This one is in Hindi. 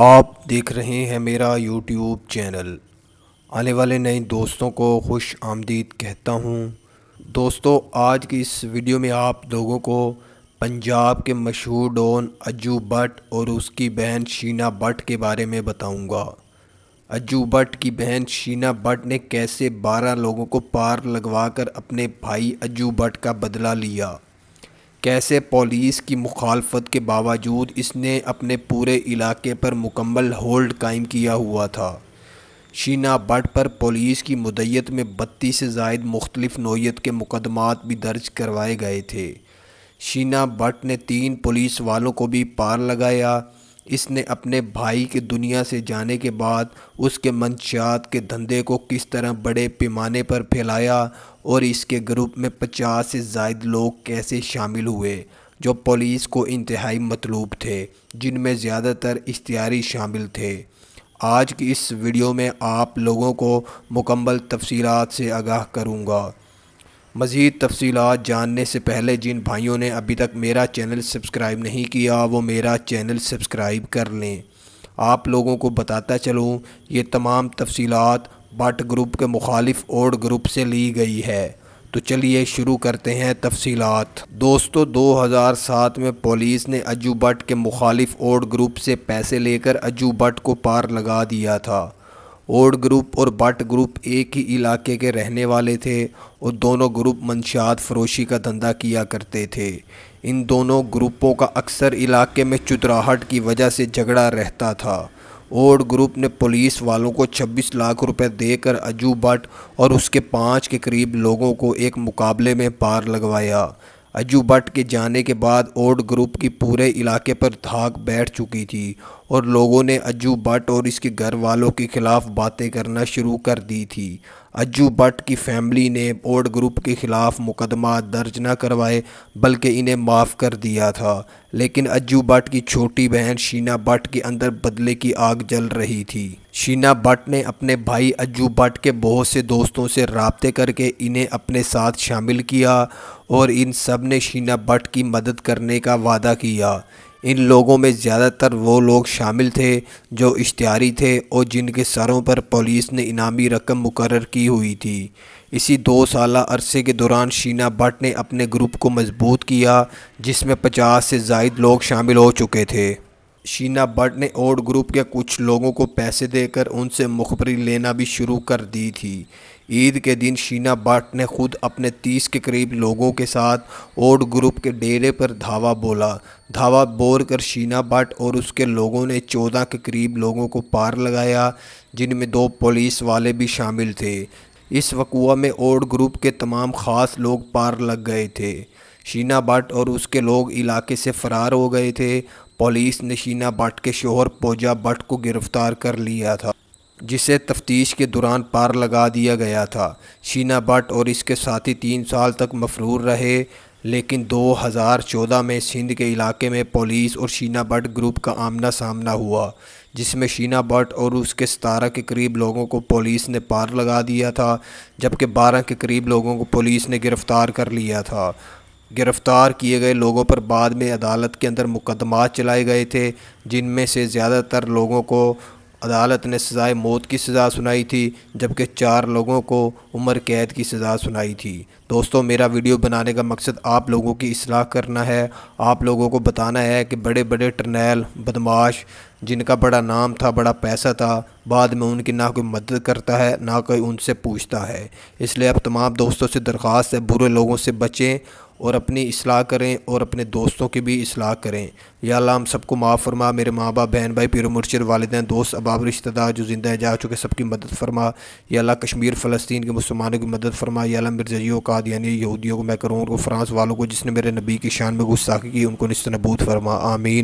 आप देख रहे हैं मेरा यूट्यूब चैनल आने वाले नए दोस्तों को खुश आमदीद कहता हूँ दोस्तों आज की इस वीडियो में आप लोगों को पंजाब के मशहूर डॉन अज्जू भट्ट और उसकी बहन शीना भट्ट के बारे में बताऊंगा। अज्जू भट्ट की बहन शीना भट्ट ने कैसे 12 लोगों को पार लगवाकर अपने भाई अज्जू भट्ट का बदला लिया कैसे पुलिस की मुखालफत के बावजूद इसने अपने पूरे इलाके पर मुकम्मल होल्ड कायम किया हुआ था शीना बट पर पुलिस की मुदैत में बत्तीस से जायद मुख्तलिफ नोयत के मुकदमात भी दर्ज करवाए गए थे शीना बट ने तीन पुलिस वालों को भी पार लगाया इसने अपने भाई के दुनिया से जाने के बाद उसके मनशात के धंधे को किस तरह बड़े पैमाने पर फैलाया और इसके ग्रुप में पचास से जायद लोग कैसे शामिल हुए जो पुलिस को इंतहाई मतलूब थे जिनमें ज़्यादातर इश्तारी शामिल थे आज की इस वीडियो में आप लोगों को मुकम्मल तफसीत से आगाह करूँगा मज़ीद तफसीत जानने से पहले जिन भाइयों ने अभी तक मेरा चैनल सब्सक्राइब नहीं किया वो मेरा चैनल सब्सक्राइब कर लें आप लोगों को बताता चलूँ ये तमाम तफसीत बट ग्रुप के मुखालिफ ओड ग्रुप से ली गई है तो चलिए शुरू करते हैं तफसीत दोस्तों 2007 में पुलिस ने अजू भट्ट के मुखालिफ ओड ग्रुप से पैसे लेकर अजू भट्ट को पार लगा दिया था ओड ग्रुप और बट ग्रुप एक ही इलाके के रहने वाले थे और दोनों ग्रुप मंशियात फरोशी का धंधा किया करते थे इन दोनों ग्रुपों का अक्सर इलाके में चुतराहट की वजह से झगड़ा रहता था ओड ग्रुप ने पुलिस वालों को 26 लाख रुपए देकर अजू भट्ट और उसके पाँच के करीब लोगों को एक मुकाबले में पार लगवाया अजू भट्ट के जाने के बाद ओड ग्रुप की पूरे इलाके पर धाक बैठ चुकी थी और लोगों ने अज्जू भट्ट और इसके घर वालों के ख़िलाफ़ बातें करना शुरू कर दी थी अज्जू भट्ट की फैमिली ने बोर्ड ग्रुप के ख़िलाफ़ मुकदमा दर्ज न करवाए बल्कि इन्हें माफ़ कर दिया था लेकिन अज्जू भट्ट की छोटी बहन शीना भट्ट के अंदर बदले की आग जल रही थी शीना भट्ट ने अपने भाई अज्जू भट्ट के बहुत से दोस्तों से रबते करके इन्हें अपने साथ शामिल किया और इन सब ने शीना भट्ट की मदद करने का वादा किया इन लोगों में ज़्यादातर वो लोग शामिल थे जो इश्तारी थे और जिनके सरों पर पुलिस ने इनामी रकम मुकर की हुई थी इसी दो साल अरसे के दौरान शीना भट्ट ने अपने ग्रुप को मजबूत किया जिसमें पचास से जायद लोग शामिल हो चुके थे शीना भट्ट ने और ग्रुप के कुछ लोगों को पैसे देकर उनसे मुखबरी लेना भी शुरू कर दी थी ईद के दिन शीना भट्ट ने खुद अपने तीस के करीब लोगों के साथ ओड ग्रुप के डेरे पर धावा बोला धावा बोर कर शीना भट्ट और उसके लोगों ने चौदह के करीब लोगों को पार लगाया जिनमें दो पुलिस वाले भी शामिल थे इस वकुआ में ओड ग्रुप के तमाम ख़ास लोग पार लग गए थे शीना भट्ट और उसके लोग इलाके से फ़रार हो गए थे पुलिस ने शीना भट्ट के शोहर पोजा भट्ट को गिरफ़्तार कर लिया था जिसे तफ्तीश के दौरान पार लगा दिया गया था शीना भट्ट और इसके साथी तीन साल तक मफरूर रहे लेकिन 2014 में सिंध के इलाके में पुलिस और शीना भट्ट ग्रुप का आमना सामना हुआ जिसमें शीना भट्ट और उसके सतारह के करीब लोगों को पुलिस ने पार लगा दिया था जबकि 12 के करीब लोगों को पुलिस ने गिरफ़्तार कर लिया था गिरफ़्तार किए गए लोगों पर बाद में अदालत के अंदर मुकदमा चलाए गए थे जिनमें से ज़्यादातर लोगों को अदालत ने सजाए मौत की सज़ा सुनाई थी जबकि चार लोगों को उम्र कैद की सज़ा सुनाई थी दोस्तों मेरा वीडियो बनाने का मकसद आप लोगों की असलाह करना है आप लोगों को बताना है कि बड़े बड़े टर्नैल बदमाश जिनका बड़ा नाम था बड़ा पैसा था बाद में उनकी ना कोई मदद करता है ना कोई उनसे पूछता है इसलिए अब तमाम दोस्तों से दरख्वास्त है बुरे लोगों से बचें और अपनी असलाह करें और अपने दोस्तों की भी असलाह करें या अल्लाह हम सबको माफ़ फरमा मेरे माँ बाप बहन भाई पीर मुर्शद वालदे दोस्त अबाब रिश्तेदार जो ज़िंदा जा चुके सबकी मदद फरमा या अल्लाह कश्मीर फ़लस्तीन के मुसलमानों की मदद फरमा या अल्लाह मिर्जियों का यानी यहूदियों को मैं करूँ उनको फ्रांस वालों को जिसने मेरे नबी की शान में गुस्साखी की उनको नस्त नबूत फरमा आमीन